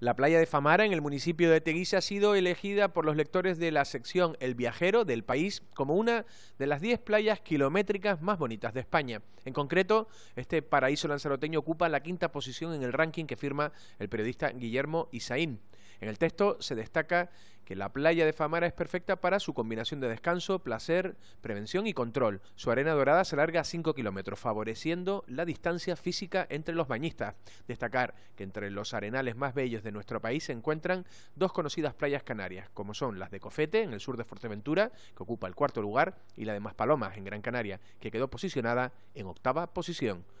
La playa de Famara, en el municipio de Teguise, ha sido elegida por los lectores de la sección El Viajero del país como una de las 10 playas kilométricas más bonitas de España. En concreto, este paraíso lanzaroteño ocupa la quinta posición en el ranking que firma el periodista Guillermo Isaín. En el texto se destaca que la playa de Famara es perfecta para su combinación de descanso, placer, prevención y control. Su arena dorada se alarga a 5 kilómetros, favoreciendo la distancia física entre los bañistas. Destacar que entre los arenales más bellos de nuestro país se encuentran dos conocidas playas canarias, como son las de Cofete, en el sur de Fuerteventura, que ocupa el cuarto lugar, y la de Maspalomas, en Gran Canaria, que quedó posicionada en octava posición.